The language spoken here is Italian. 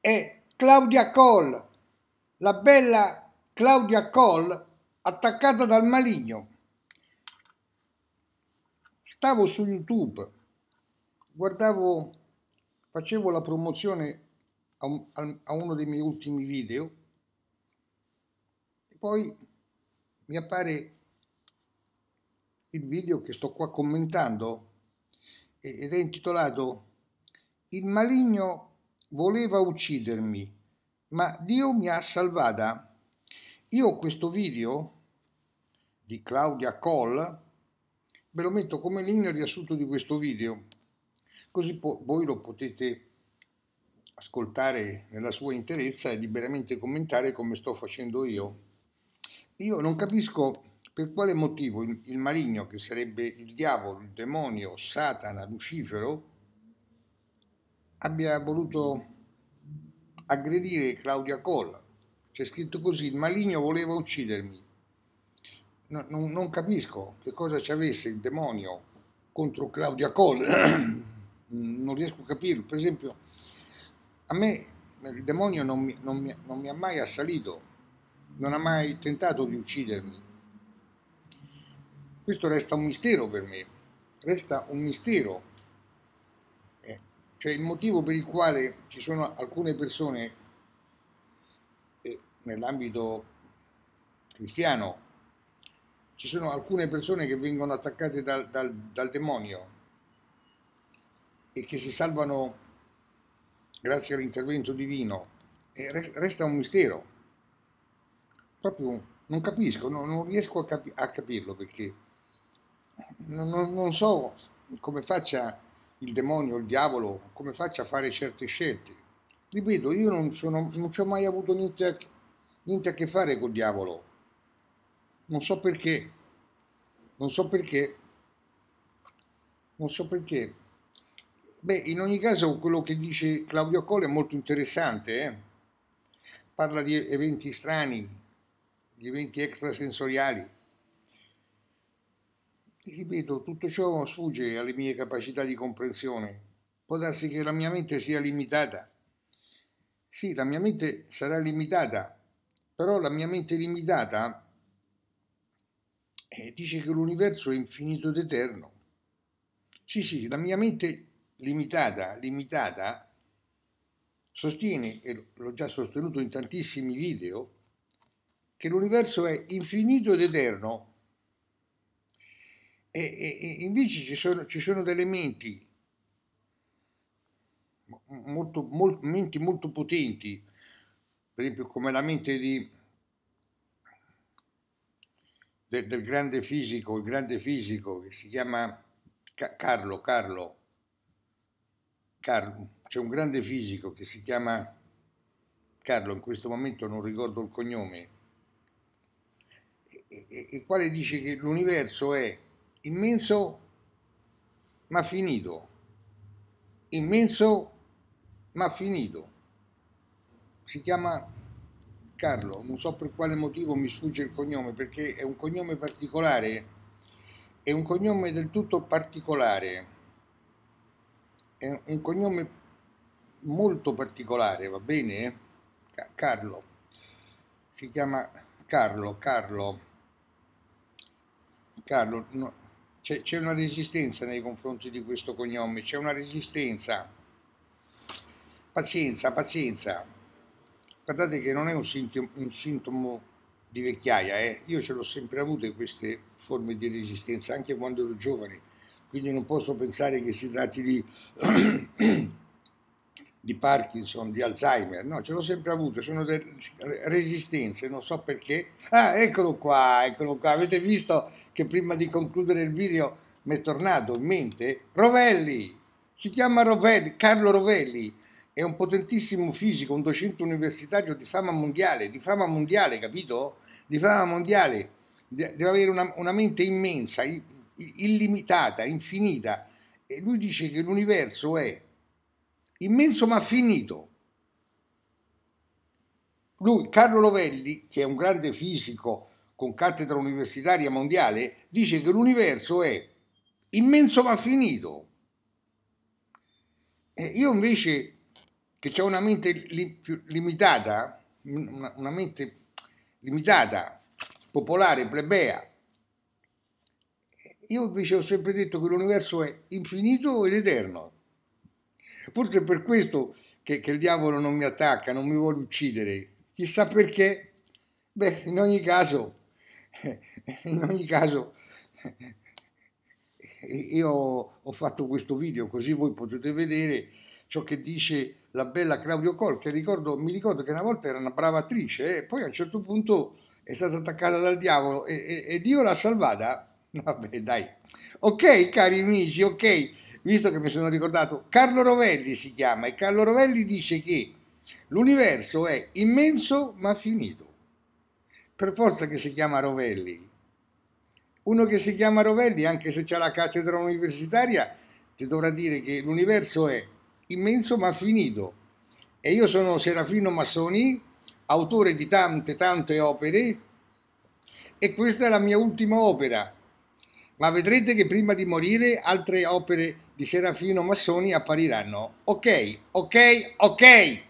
e Claudia Coll, la bella Claudia Coll attaccata dal maligno. Stavo su YouTube, guardavo, facevo la promozione a, un, a uno dei miei ultimi video e poi mi appare il video che sto qua commentando ed è intitolato Il maligno voleva uccidermi, ma Dio mi ha salvata. Io questo video di Claudia Coll, ve lo metto come link nel riassunto di questo video, così po- voi lo potete ascoltare nella sua interezza e liberamente commentare come sto facendo io. Io non capisco per quale motivo il, il maligno, che sarebbe il diavolo, il demonio, Satana, Lucifero, abbia voluto aggredire Claudia Colla. C'è scritto così, il maligno voleva uccidermi. No, non, non, capisco che cosa ci avesse il demonio contro Claudia Colla. non riesco a capirlo. Per esempio, a me il demonio non mi, non mi, non mi ha mai assalito, non ha mai tentato di uccidermi. Questo resta un mistero per me, resta un mistero cioè il motivo per il quale ci sono alcune persone eh, nell'ambito cristiano, ci sono alcune persone che vengono attaccate dal, dal, dal demonio e che si salvano grazie all'intervento divino, resta un mistero. Proprio non capisco, non, non riesco a, capi a, capirlo perché non, non, non so come faccia il demonio, il diavolo, come faccia a fare certe scelte. Ripeto, io non, sono, non ci ho mai avuto niente a, niente a che fare col diavolo. Non so perché. Non so perché. Non so perché. Beh, in ogni caso quello che dice Claudio Colle è molto interessante. Eh? Parla di eventi strani, di eventi extrasensoriali Ripeto, tutto ciò sfugge alle mie capacità di comprensione. Può darsi che la mia mente sia limitata. Sì, la mia mente sarà limitata, però la mia mente limitata eh, dice che l'universo è infinito ed eterno. Sì, sì, la mia mente limitata, limitata, sostiene, e l'ho già sostenuto in tantissimi video, che l'universo è infinito ed eterno e, e, invece ci sono, ci sono delle menti molto, molto, menti molto potenti, per esempio come la mente di, del, del grande fisico, il grande fisico che si chiama Carlo, Carlo, Carlo, c'è un grande fisico che si chiama Carlo, in questo momento non ricordo il cognome, e, e, e quale dice che l'universo è immenso ma finito, immenso ma finito. Si chiama Carlo, non so per quale motivo mi sfugge il cognome, perché è un cognome particolare, è un cognome del tutto particolare, è un cognome molto particolare, va bene? Carlo, si chiama Carlo, Carlo, Carlo, c'è, c'è una resistenza nei confronti di questo cognome, c'è una resistenza. Pazienza, pazienza. Guardate che non è un sintomo, un sintomo di vecchiaia, eh. io ce l'ho sempre avuto queste forme di resistenza, anche quando ero giovane, quindi non posso pensare che si tratti di di Parkinson, di Alzheimer, no, ce l'ho sempre avuto, sono delle resistenze, non so perché. Ah, eccolo qua, eccolo qua, avete visto che prima di concludere il video mi è tornato in mente Rovelli, si chiama Rovelli, Carlo Rovelli, è un potentissimo fisico, un docente universitario di fama mondiale, di fama mondiale, capito? Di fama mondiale, deve avere una, una mente immensa, illimitata, infinita, e lui dice che l'universo è immenso ma finito. Lui, Carlo Rovelli, che è un grande fisico con cattedra universitaria mondiale, dice che l'universo è immenso ma finito. E eh, io invece, che ho una mente li limitata, una, una mente limitata, popolare, plebea, io invece ho sempre detto che l'universo è infinito ed eterno. Forse è per questo che, che il diavolo non mi attacca, non mi vuole uccidere. Chissà perché. Beh, in ogni caso, in ogni caso, io ho fatto questo video così voi potete vedere ciò che dice la bella Claudio Col, che ricordo, mi ricordo che una volta era una brava attrice, eh? poi a un certo punto è stata attaccata dal diavolo e, e, e Dio l'ha salvata. Vabbè, dai. Ok, cari amici, ok visto che mi sono ricordato, Carlo Rovelli si chiama e Carlo Rovelli dice che l'universo è immenso ma finito. Per forza che si chiama Rovelli. Uno che si chiama Rovelli, anche se c'è la cattedra universitaria, ti dovrà dire che l'universo è immenso ma finito. E io sono Serafino Massoni, autore di tante, tante opere, e questa è la mia ultima opera. Ma vedrete che prima di morire altre opere di Serafino Massoni appariranno ok, ok, ok.